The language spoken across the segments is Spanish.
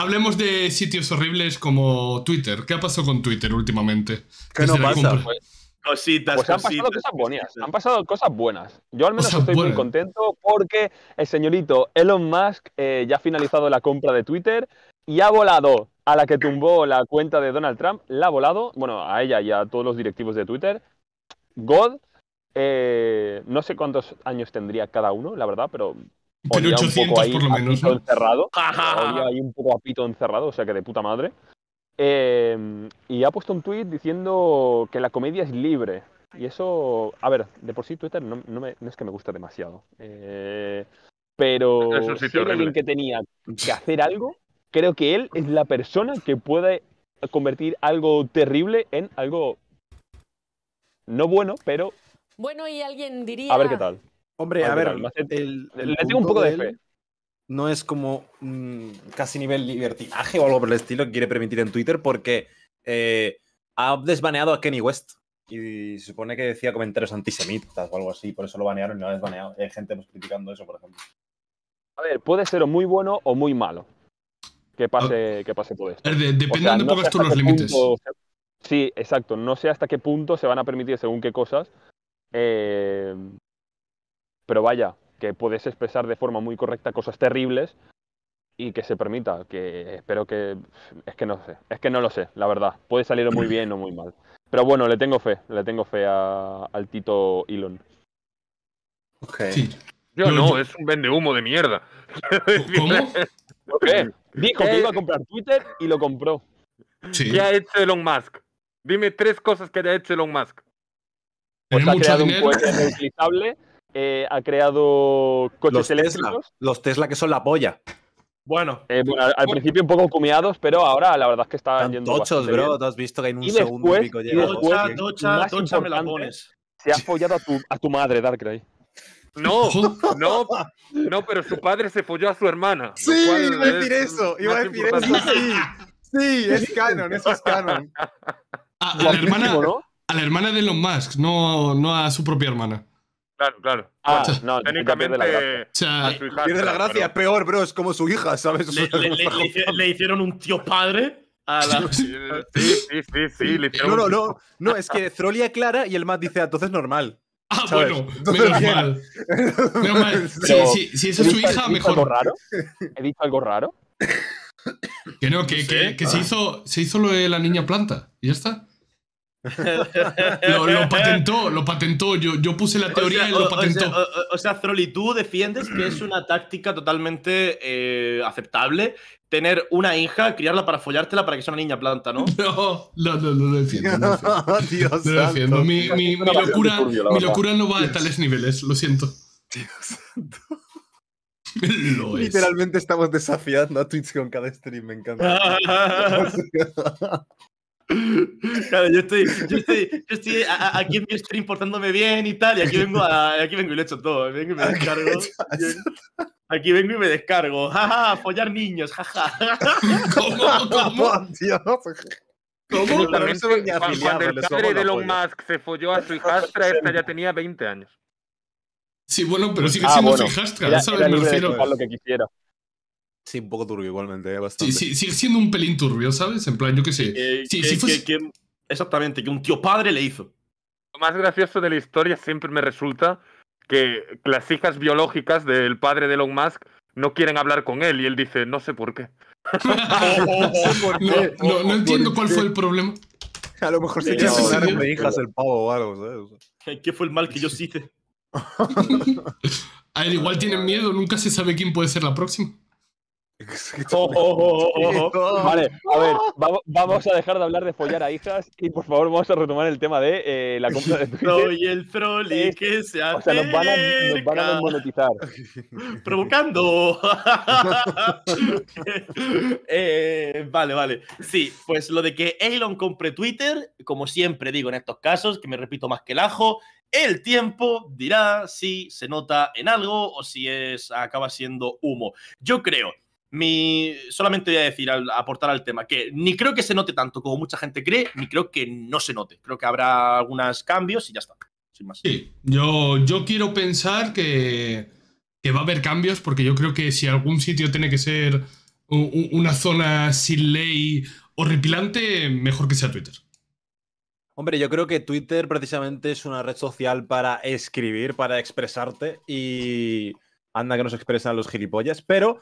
Hablemos de sitios horribles como Twitter. ¿Qué ha pasado con Twitter últimamente? ¿Qué no pasa? Pues, cositas, pues han pasado cosas buenas. Han pasado cosas buenas. Yo al menos estoy muy contento porque el señorito Elon Musk eh, ya ha finalizado la compra de Twitter y ha volado a la que tumbó la cuenta de Donald Trump. La ha volado, bueno, a ella y a todos los directivos de Twitter. God, eh, no sé cuántos años tendría cada uno, la verdad, pero pero un poco ahí por lo menos. encerrado. un poco a pito encerrado, o sea que de puta madre. Eh, y ha puesto un tweet diciendo que la comedia es libre. Y eso, a ver, de por sí Twitter no, es que me gusta demasiado. Eh, pero si alguien que tenía que hacer algo, creo que él es la persona que puede convertir algo terrible en algo no bueno, pero... Bueno, y alguien diría... A ver qué tal. Hombre, a ver, le tengo un poco de, fe. No es como mm, casi nivel libertinaje o algo por el estilo que quiere permitir en Twitter porque eh, ha desbaneado a Kenny West y se supone que decía comentarios antisemitas o algo así, por eso lo banearon y no lo ha desbaneado. hay gente pues, criticando eso, por ejemplo. A ver, puede ser muy bueno o muy malo que pase, que pase todo esto. De, dependiendo de los límites. sí, exacto. No sé hasta qué punto se van a permitir según qué cosas. Eh, pero vaya, que puedes expresar de forma muy correcta cosas terribles y que se permita, que espero que... Es que no sé, es que no lo sé, la verdad. Puede salir muy bien o muy mal. Pero bueno, le tengo fe, le tengo fe al Tito Elon. Okay. Yo, no, es un vende humo de mierda. qué? Dijo que eh, iba a comprar Twitter y lo compró. Sí. ¿Qué ha hecho Elon Musk? Dime tres cosas que ha hecho Elon Musk. Pues ha creado un puente reutilizable eh, ha creado coches los eléctricos. Tesla, los Tesla que son la polla. Bueno, eh, al, principio un poco cumiados, pero ahora la verdad es que está yendo. Tochos, bro, has visto que en un segundo pico llega. Tocha, tocha, tocha me la pones. Se ha follado a tu, a tu madre, Darkrai. No, no, no, pero su padre se folló a su hermana. Sí, iba a decir eso, iba a decir eso, sí. es canon, eso es canon. A, la hermana, a, la hermana, de Elon Musk, no, no a su propia hermana. Claro, claro. Ah, no, técnicamente. Tiene la gracia, es peor, bro. Es como su hija, ¿sabes? Le, hicieron un tío padre. A la... sí, sí, sí, le No, no, no. No, es que Zroli aclara y el Matt dice, ah, entonces normal. Ah, bueno, menos mal. si esa es su hija, ¿he mejor. Algo raro? ¿He dicho algo raro? Que no, que, que se, ah. hizo, se hizo lo de la niña planta. Y ya está. lo, patentó, lo patentó. Yo, yo puse la teoría y lo patentó. O, sea, Trolli, tú defiendes que es una táctica totalmente eh, aceptable tener una hija, criarla para follártela para que sea una niña planta, ¿no? No, no, no, lo defiendo. Dios Mi, locura, no va a tales niveles, lo siento. Literalmente estamos desafiando a Twitch con cada stream, me encanta. Claro, yo estoy, yo estoy, estoy aquí en mi stream bien y tal, y aquí vengo, a, aquí vengo y le echo hecho todo. Vengo y me ah, descargo. Aquí vengo y me descargo. Jaja, ja, follar niños, jaja. Ja. ¿Cómo? ¿Cómo? Dios. ¿Cómo? Cuando el padre de Elon pues, Musk se folló a su hijastra, esta ya tenía 20 años. Sí, bueno, pero sigue ah, siendo ah, su hijastra, ¿sabes? me refiero. Lo que quisiera. Sí, un poco turbio igualmente, eh, bastante. Sí, sí, sigue siendo un pelín turbio, ¿sabes? En plan, yo qué sé. sí, sí exactamente, que un tío padre le hizo. Lo más gracioso de la historia siempre me resulta que las hijas biológicas del padre de Elon Musk no quieren hablar con él y él dice, no sé por qué. no, entiendo cuál fue el problema. A lo mejor se que hablar hijas el pavo o algo, ¿Qué fue el mal que yo hice? A él igual tienen miedo, nunca se sabe quién puede ser la próxima. Oh, oh, oh, vale, a ver, vamos, a dejar de hablar de follar a hijas y por favor vamos a retomar el tema de eh, la compra de Twitter. y el y que se hace. O sea, nos van a, monetizar. Provocando. Eh, vale, vale. Sí, pues lo de que Elon compre Twitter, como siempre digo en estos casos, que me repito más que el ajo, el tiempo dirá si se nota en algo o si es acaba siendo humo. Yo creo solamente voy a decir, al, aportar al tema, que ni creo que se note tanto como mucha gente cree, ni creo que no se note. Creo que habrá algunos cambios y ya está. Sí, yo, yo quiero pensar que, que va a haber cambios, porque yo creo que si algún sitio tiene que ser una zona sin ley horripilante, mejor que sea Twitter. Hombre, yo creo que Twitter precisamente es una red social para escribir, para expresarte y anda que nos expresan los gilipollas, pero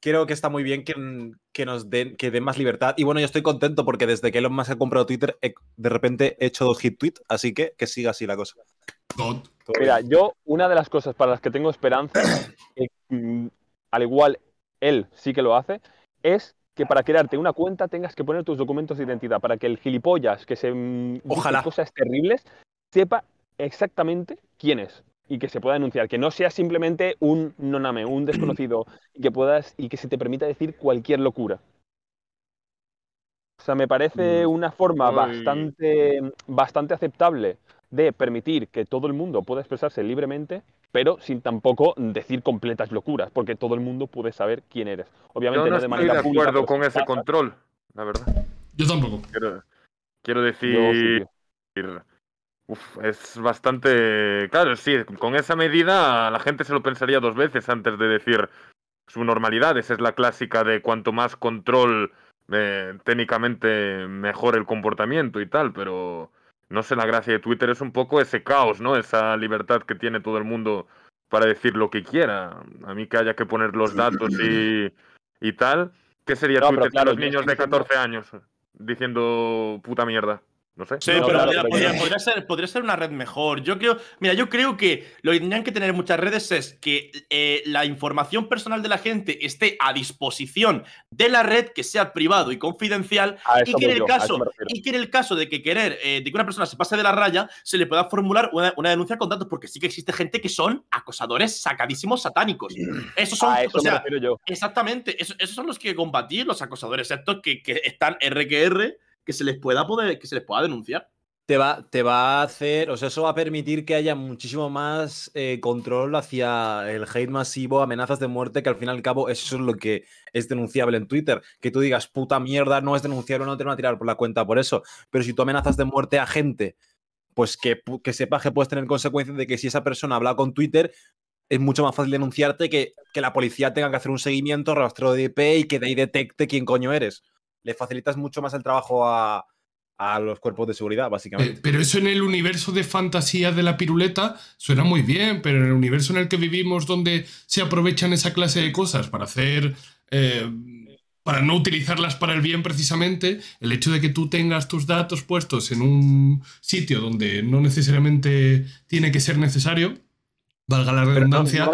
creo que está muy bien mm, que, nos den, que den más libertad. Y bueno, yo estoy contento porque desde que Elon Musk ha comprado Twitter, de repente he hecho dos hit tweets, así que que siga así la cosa. Mira, yo una de las cosas para las que tengo esperanza, mm, al igual él sí que lo hace, es que para crearte una cuenta tengas que poner tus documentos de identidad, para que el gilipollas que se... Mm, Ojalá. Cosas terribles, sepa exactamente quién es y que se pueda denunciar, que no sea simplemente un noname, un desconocido, y que puedas y que se te permita decir cualquier locura. O sea, me parece mm. una forma bastante, bastante aceptable de permitir que todo el mundo pueda expresarse libremente, pero sin tampoco decir completas locuras, porque todo el mundo puede saber quién eres. Obviamente no, de manera estoy de acuerdo con ese control, la verdad. Yo tampoco. Quiero, decir, Uf, es bastante. Claro, sí, con esa medida la gente se lo pensaría dos veces antes de decir su normalidad. Esa es la clásica de cuanto más control, eh, técnicamente mejor el comportamiento y tal, pero no sé, la gracia de Twitter es un poco ese caos, ¿no? Esa libertad que tiene todo el mundo para decir lo que quiera. A mí que haya que poner los datos y, y tal. ¿Qué sería Twitter para los niños de 14 años diciendo puta mierda? Sí, pero podría, ser, podría, ser, una red mejor. Yo creo, mira, yo creo que lo que tendrían que tener muchas redes es que eh, la información personal de la gente esté a disposición de la red, que sea privado y confidencial, y que, en el caso, y que en el caso de que querer eh, de que una persona se pase de la raya, se le pueda formular una, una, denuncia con datos, porque sí que existe gente que son acosadores sacadísimos satánicos. Esos son, a eso o yo. exactamente, esos, son los que combatir los acosadores, estos que, que están RQR que se les pueda poder, que se les pueda denunciar. Te va, te va a hacer, o sea, eso va a permitir que haya muchísimo más eh, control hacia el hate masivo, amenazas de muerte, que al fin y al cabo eso es lo que es denunciable en Twitter. Que tú digas, puta mierda, no es denunciable, no te van a tirar por la cuenta por eso. Pero si tú amenazas de muerte a gente, pues que, que sepas que puedes tener consecuencias de que si esa persona habla con Twitter, es mucho más fácil denunciarte que, que, la policía tenga que hacer un seguimiento, rastro de IP y que de ahí detecte quién coño eres le facilitas mucho más el trabajo a, los cuerpos de seguridad, básicamente. Pero, eso en el universo de fantasía de la piruleta suena muy bien, pero en el universo en el que vivimos, donde se aprovechan esa clase de cosas para hacer. Eh, para no utilizarlas para el bien precisamente, el hecho de que tú tengas tus datos puestos en un sitio donde no necesariamente tiene que ser necesario, valga la redundancia,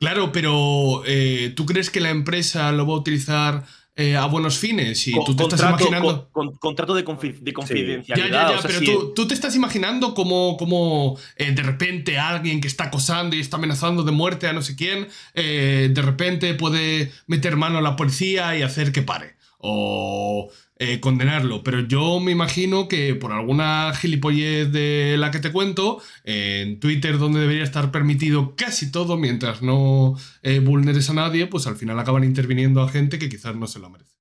Claro, pero eh, ¿tú crees que la empresa lo va a utilizar eh, a buenos fines y tú te contrato, estás imaginando... contrato de, confidencialidad. pero tú, tú, te estás imaginando como, eh, de repente alguien que está acosando y está amenazando de muerte a no sé quién, eh, de repente puede meter mano a la policía y hacer que pare o eh, condenarlo. Pero yo me imagino que por alguna gilipollez de la que te cuento, en Twitter, donde debería estar permitido casi todo mientras no eh, vulneres a nadie, pues al final acaban interviniendo a gente que quizás no se lo merece.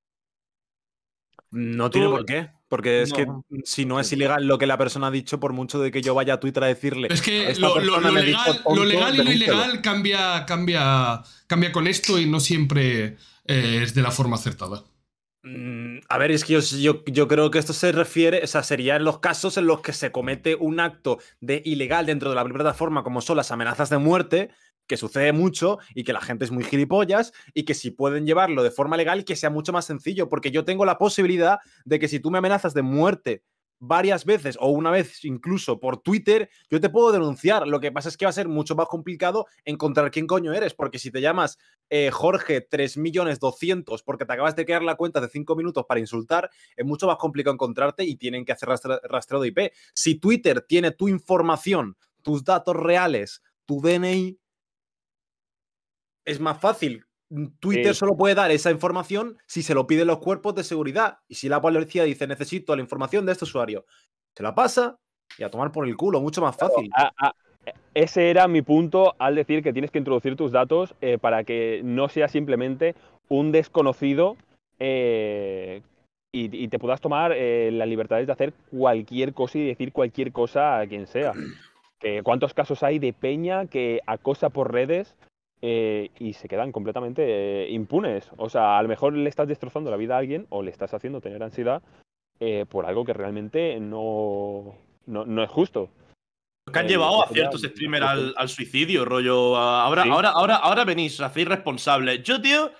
No tiene por qué. Porque es que si no es ilegal lo que la persona ha dicho, por mucho de que yo vaya a Twitter a decirle. Es que lo, legal, y lo ilegal cambia, cambia, cambia con esto y no siempre eh, es de la forma acertada. Mm, a ver, es que yo, creo que esto se refiere, o sea, sería en los casos en los que se comete un acto de ilegal dentro de la plataforma, como son las amenazas de muerte, que sucede mucho y que la gente es muy gilipollas y que si pueden llevarlo de forma legal, que sea mucho más sencillo, porque yo tengo la posibilidad de que si tú me amenazas de muerte varias veces o una vez incluso por Twitter, yo te puedo denunciar. Lo que pasa es que va a ser mucho más complicado encontrar quién coño eres, porque si te llamas eh, Jorge 3 millones porque te acabas de crear la cuenta de cinco minutos para insultar, es mucho más complicado encontrarte y tienen que hacer rastreo de IP. Si Twitter tiene tu información, tus datos reales, tu DNI, es más fácil Twitter solo puede dar esa información si se lo piden los cuerpos de seguridad. Y si la policía dice necesito la información de este usuario, se la pasa y a tomar por el culo, mucho más fácil. ese era mi punto al decir que tienes que introducir tus datos eh, para que no sea simplemente un desconocido eh, y, te puedas tomar eh, las libertades de hacer cualquier cosa y decir cualquier cosa a quien sea. ¿Cuántos casos hay de peña que acosa por redes? Eh, y se quedan completamente eh, impunes. O sea, a lo mejor le estás destrozando la vida a alguien o le estás haciendo tener ansiedad eh, por algo que realmente no, no, es justo. Que han llevado a ciertos streamers al, suicidio, rollo. Ahora, venís, ahora, ahora, ahora venís, hacéis responsables. Yo, tío,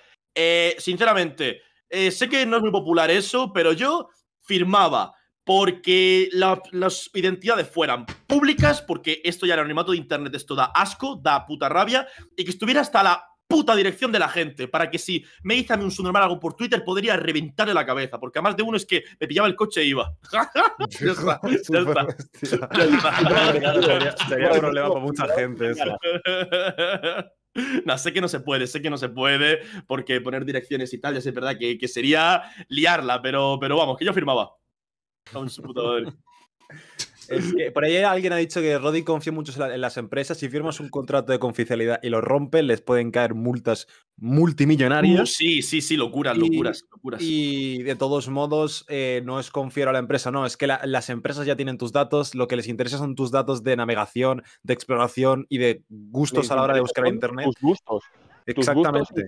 sinceramente, sé que no es muy popular eso, pero yo firmaba porque las identidades fueran públicas, porque esto ya el anonimato de Internet, esto da asco, da puta rabia, y que estuviera hasta la puta dirección de la gente, para que si me hice a mí un subnormal algo por Twitter, podría reventarle la cabeza, porque además de uno es que me pillaba el coche e iba. Sería un problema para mucha gente eso. No, sé que no se puede, sé que no se puede, porque poner direcciones y tal, ya sé, verdad que, que, sería liarla, pero, pero vamos, que yo firmaba por ahí alguien ha dicho que Roddy confía mucho en, las empresas. Si firmas un contrato de confidencialidad y lo rompen, les pueden caer multas multimillonarias. Uh, sí, sí, sí, locuras, locuras, locuras. Y de todos modos, eh, no es confiar a la empresa, no, es que las empresas ya tienen tus datos, lo que les interesa son tus datos de navegación, de exploración y de gustos a la hora de buscar en Internet. Tus gustos. Exactamente.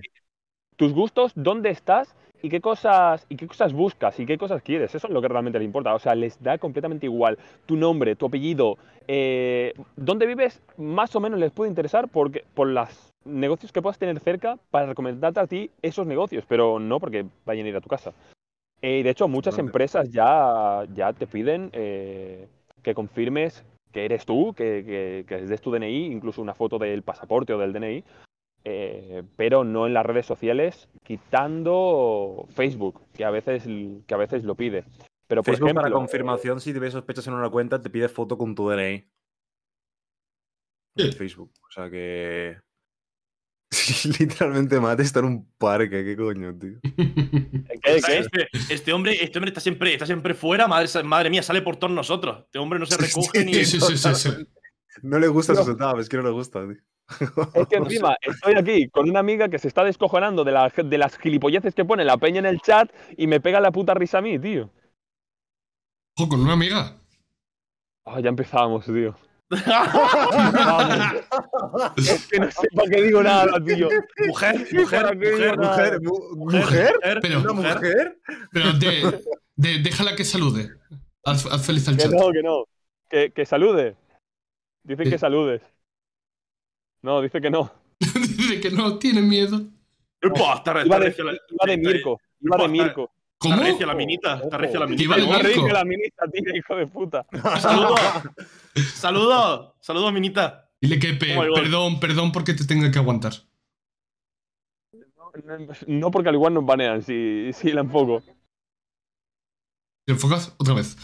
tus gustos dónde estás y qué cosas y qué cosas buscas y qué cosas quieres. Eso es lo que realmente le importa. O sea, les da completamente igual tu nombre, tu apellido, eh, dónde vives. Más o menos les puede interesar porque por los negocios que puedas tener cerca para recomendarte a ti esos negocios, pero no porque vayan a ir a tu casa. Eh, de hecho, muchas empresas ya, ya te piden eh, que confirmes que eres tú, que, que, que des tu DNI, incluso una foto del pasaporte o del DNI, eh, pero no en las redes sociales, quitando Facebook, que a veces, que a veces lo pide. Pero, por Facebook para confirmación, si te ves sospechas en una cuenta, te pide foto con tu DNI. De Facebook. O sea que. Literalmente mate está en un parque, qué coño, tío. Este, hombre, este hombre está siempre, está siempre fuera, madre, madre mía, sale por todos nosotros. Este hombre no se recoge sí, Sí, sí, no le gusta su setup, es que no le gusta, tío. Es que encima estoy aquí con una amiga que se está descojonando de, la, de las gilipolleces que pone la peña en el chat y me pega la puta risa a mí, tío. Ojo, con una amiga. Ah, ya empezamos, tío. es que no sé que qué digo nada, tío. Mujer, mujer, mujer, mujer, mujer, pero, ¿Una mujer? Pero déjala que salude. Haz, feliz al que No, que no. Que, que salude. Dice que saludes. No, dice que no. dice que no, tiene miedo. Está iba, de, iba, iba de Mirko. ¿Cómo? Te regia la minita, Está regia la minita. Te regia la minita, tío, hijo de puta. Saludos. Saludos. Saludos, minita. Dile que pe perdón, perdón porque te tenga que aguantar. No, porque al igual nos banean si, si la enfoco. ¿Te enfocas? Otra vez.